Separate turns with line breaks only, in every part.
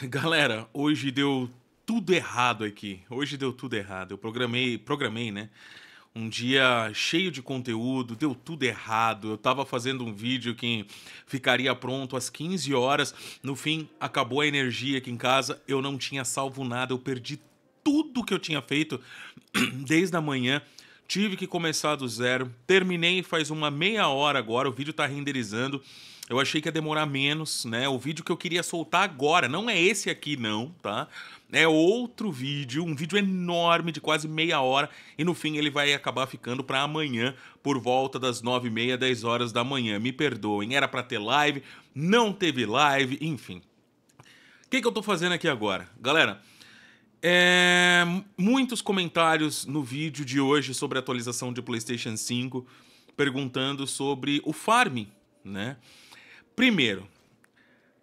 Galera, hoje deu tudo errado aqui. Hoje deu tudo errado. Eu programei, programei, né? Um dia cheio de conteúdo, deu tudo errado. Eu tava fazendo um vídeo que ficaria pronto às 15 horas. No fim, acabou a energia aqui em casa. Eu não tinha salvo nada, eu perdi tudo que eu tinha feito desde a manhã. Tive que começar do zero. Terminei faz uma meia hora agora, o vídeo tá renderizando. Eu achei que ia demorar menos, né? O vídeo que eu queria soltar agora, não é esse aqui não, tá? É outro vídeo, um vídeo enorme de quase meia hora e no fim ele vai acabar ficando para amanhã por volta das nove e meia, dez horas da manhã. Me perdoem, era para ter live, não teve live, enfim. O que, que eu tô fazendo aqui agora? Galera, é, muitos comentários no vídeo de hoje sobre a atualização de PlayStation 5, perguntando sobre o farm, né? Primeiro,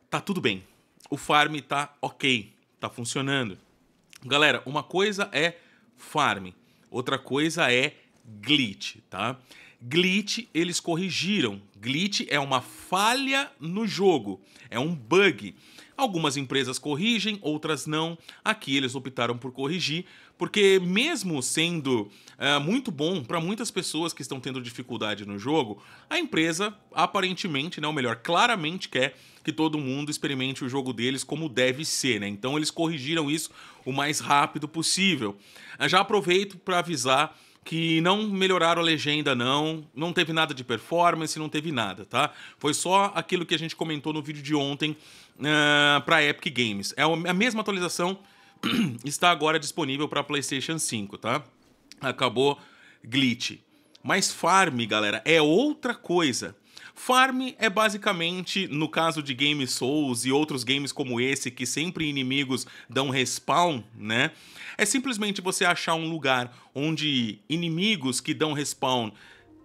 tá tudo bem. O farm tá ok, tá funcionando. Galera, uma coisa é farm, outra coisa é glitch, tá? Glitch eles corrigiram. Glitch é uma falha no jogo, é um bug. Algumas empresas corrigem, outras não. Aqui eles optaram por corrigir, porque mesmo sendo eh, muito bom para muitas pessoas que estão tendo dificuldade no jogo, a empresa aparentemente, né, ou melhor, claramente quer que todo mundo experimente o jogo deles como deve ser, né? Então eles corrigiram isso o mais rápido possível. Eh, já aproveito para avisar que não melhoraram a legenda, não. Não teve nada de performance, não teve nada, tá? Foi só aquilo que a gente comentou no vídeo de ontem uh, eh, para Epic Games. É a mesma atualização está agora disponível para PlayStation 5, tá? Acabou glitch. Mas farm, galera, é outra coisa. Farm é basicamente, no caso de Game Souls e outros games como esse, que sempre inimigos dão respawn, né? É simplesmente você achar um lugar onde inimigos que dão respawn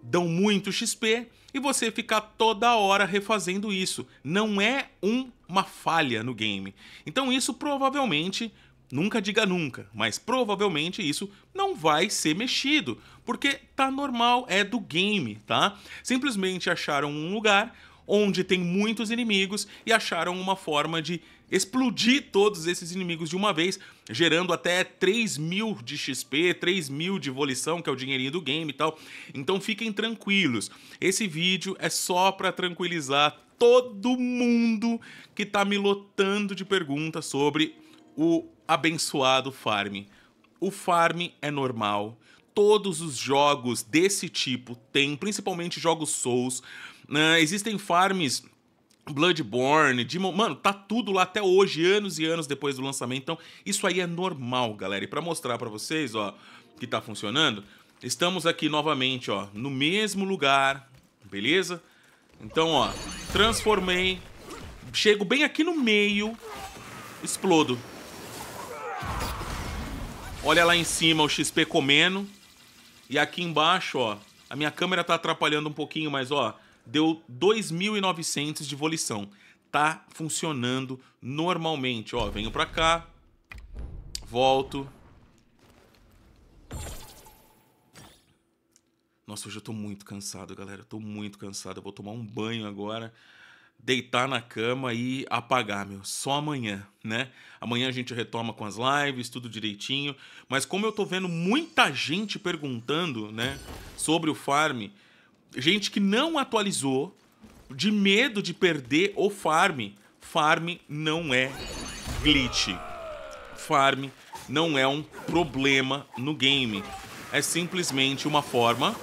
dão muito XP e você ficar toda hora refazendo isso. Não é um, uma falha no game. Então isso provavelmente, nunca diga nunca, mas provavelmente isso não vai ser mexido. Porque tá normal, é do game, tá? Simplesmente acharam um lugar onde tem muitos inimigos e acharam uma forma de explodir todos esses inimigos de uma vez, gerando até 3 mil de XP, 3 mil de volição, que é o dinheirinho do game e tal. Então fiquem tranquilos, esse vídeo é só para tranquilizar todo mundo que tá me lotando de perguntas sobre o abençoado farm. O farm é normal, todos os jogos desse tipo têm, principalmente jogos Souls. Uh, existem farms Bloodborne, Demon... Mano, tá tudo lá até hoje, anos e anos depois do lançamento. Então, isso aí é normal, galera. E pra mostrar pra vocês, ó, que tá funcionando, estamos aqui novamente, ó, no mesmo lugar, beleza? Então, ó, transformei, chego bem aqui no meio, explodo. Olha lá em cima o XP comendo. E aqui embaixo, ó, a minha câmera tá atrapalhando um pouquinho, mas ó, deu 2.900 de volição. Tá funcionando normalmente, ó. Venho pra cá, volto. Nossa, hoje eu tô muito cansado, galera. Eu tô muito cansado. Eu vou tomar um banho agora deitar na cama e apagar, meu. Só amanhã, né? Amanhã a gente retoma com as lives, tudo direitinho. Mas como eu tô vendo muita gente perguntando, né, sobre o farm, gente que não atualizou, de medo de perder o farm. Farm não é glitch. Farm não é um problema no game. É simplesmente uma forma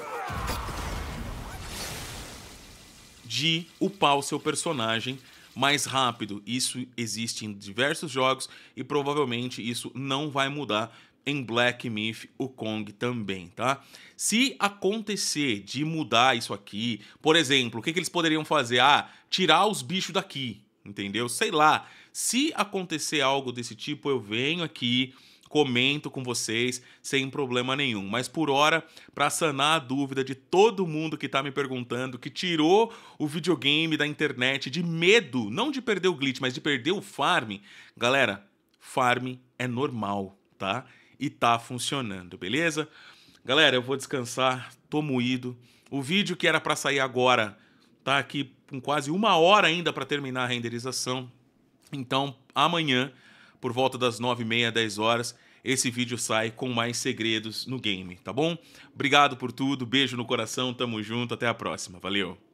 de upar o seu personagem mais rápido. Isso existe em diversos jogos e provavelmente isso não vai mudar em Black Myth o Kong também, tá? Se acontecer de mudar isso aqui, por exemplo, o que, que eles poderiam fazer? Ah, tirar os bichos daqui, entendeu? Sei lá. Se acontecer algo desse tipo, eu venho aqui, comento com vocês sem problema nenhum. Mas por hora, para sanar a dúvida de todo mundo que está me perguntando, que tirou o videogame da internet de medo, não de perder o glitch, mas de perder o farm, galera, farm é normal, tá? E tá funcionando, beleza? Galera, eu vou descansar, tô moído. O vídeo que era para sair agora tá aqui com quase uma hora ainda para terminar a renderização. Então, amanhã por volta das 9h30, 10 horas, esse vídeo sai com mais segredos no game, tá bom? Obrigado por tudo, beijo no coração, tamo junto, até a próxima, valeu!